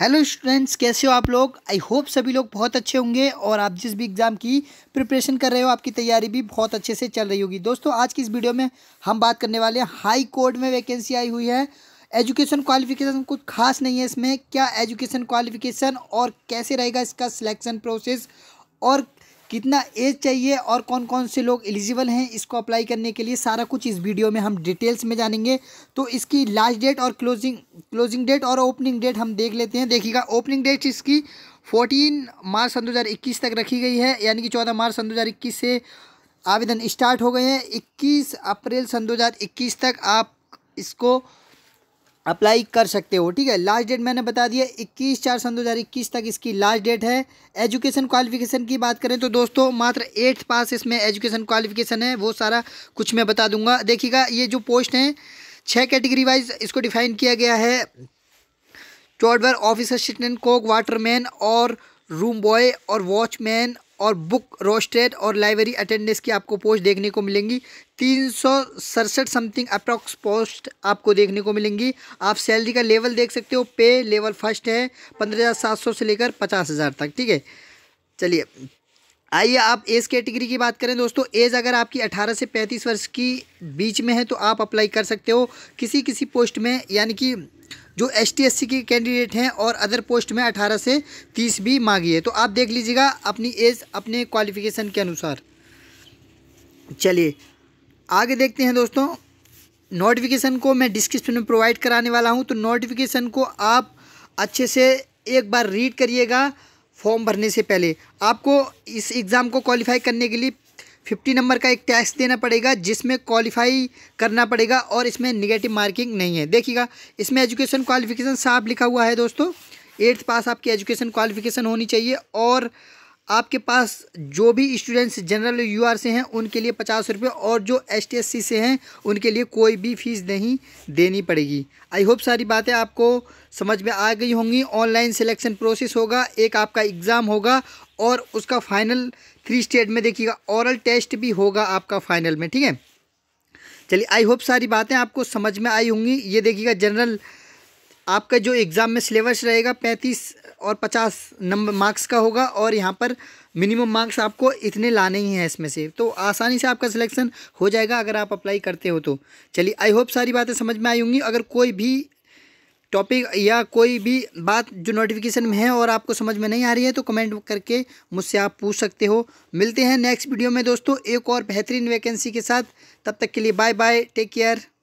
hello students कैसे हो आप लोग आई होप सभी लोग बहुत अच्छे होंगे और आप जिस भी एग्ज़ाम की प्रिपरेशन कर रहे हो आपकी तैयारी भी बहुत अच्छे से चल रही होगी दोस्तों आज की इस वीडियो में हम बात करने वाले हैं हाई कोर्ट में वैकेंसी आई हुई है एजुकेशन क्वालिफिकेशन कुछ खास नहीं है इसमें क्या एजुकेशन क्वालिफिकेशन और कैसे रहेगा इसका सिलेक्शन प्रोसेस और कितना एज चाहिए और कौन कौन से लोग एलिजिबल हैं इसको अप्लाई करने के लिए सारा कुछ इस वीडियो में हम डिटेल्स में जानेंगे तो इसकी लास्ट डेट और क्लोजिंग क्लोजिंग डेट और ओपनिंग डेट हम देख लेते हैं देखिएगा ओपनिंग डेट इसकी 14 मार्च सन 2021 तक रखी गई है यानी कि 14 मार्च सन 2021 से आवेदन स्टार्ट हो गए हैं इक्कीस अप्रैल सन 2021 तक आप इसको अप्लाई कर सकते हो ठीक है लास्ट डेट मैंने बता दिया 21 चार सन इक्कीस तक इसकी लास्ट डेट है एजुकेशन क्वालिफिकेशन की बात करें तो दोस्तों मात्र एट्थ पास इसमें एजुकेशन क्वालिफिकेशन है वो सारा कुछ मैं बता दूंगा देखिएगा ये जो पोस्ट हैं छः कैटेगरी वाइज इसको डिफाइन किया गया है चौडवर ऑफिस असिस्टेंट कोक वाटरमैन और रूम बॉय और वॉचमैन और बुक रोस्टेड और लाइब्रेरी अटेंडेंस की आपको पोस्ट देखने को मिलेंगी तीन सौ सड़सठ समथिंग अप्रॉक्स पोस्ट आपको देखने को मिलेंगी आप सैलरी का लेवल देख सकते हो पे लेवल फर्स्ट है पंद्रह हज़ार सात सौ से लेकर पचास हज़ार तक ठीक है चलिए आइए आप एज कैटेगरी की बात करें दोस्तों एज अगर आपकी 18 से 35 वर्ष की बीच में है तो आप अप्लाई कर सकते हो किसी किसी पोस्ट में यानी कि जो एस टी के कैंडिडेट हैं और अदर पोस्ट में अठारह से तीस भी मांगी है तो आप देख लीजिएगा अपनी एज अपने क्वालिफिकेशन के अनुसार चलिए आगे देखते हैं दोस्तों नोटिफिकेशन को मैं डिस्क्रिप्शन में प्रोवाइड कराने वाला हूं तो नोटिफिकेशन को आप अच्छे से एक बार रीड करिएगा फॉर्म भरने से पहले आपको इस एग्ज़ाम को क्वालिफाई करने के लिए फिफ्टी नंबर का एक टेस्ट देना पड़ेगा जिसमें क्वालिफाई करना पड़ेगा और इसमें निगेटिव मार्किंग नहीं है देखिएगा इसमें एजुकेशन क्वालिफिकेशन साफ लिखा हुआ है दोस्तों एट्थ पास आपकी एजुकेशन क्वालिफिकेशन होनी चाहिए और आपके पास जो भी स्टूडेंट्स जनरल यू से हैं उनके लिए पचास रुपये और जो एस टी से हैं उनके लिए कोई भी फ़ीस नहीं देनी पड़ेगी आई होप सारी बातें आपको समझ में आ गई होंगी ऑनलाइन सिलेक्शन प्रोसेस होगा एक आपका एग्ज़ाम होगा और उसका फाइनल थ्री स्टेट में देखिएगा ओरल टेस्ट भी होगा आपका फाइनल में ठीक है चलिए आई होप सारी बातें आपको समझ में आई होंगी ये देखिएगा जनरल आपका जो एग्ज़ाम में सिलेबस रहेगा पैंतीस और पचास नंबर मार्क्स का होगा और यहाँ पर मिनिमम मार्क्स आपको इतने लाने ही हैं इसमें से तो आसानी से आपका सिलेक्शन हो जाएगा अगर आप अप्लाई करते हो तो चलिए आई होप सारी बातें समझ में आई होंगी अगर कोई भी टॉपिक या कोई भी बात जो नोटिफिकेशन में है और आपको समझ में नहीं आ रही है तो कमेंट करके मुझसे आप पूछ सकते हो मिलते हैं नेक्स्ट वीडियो में दोस्तों एक और बेहतरीन वैकेंसी के साथ तब तक के लिए बाय बाय टेक केयर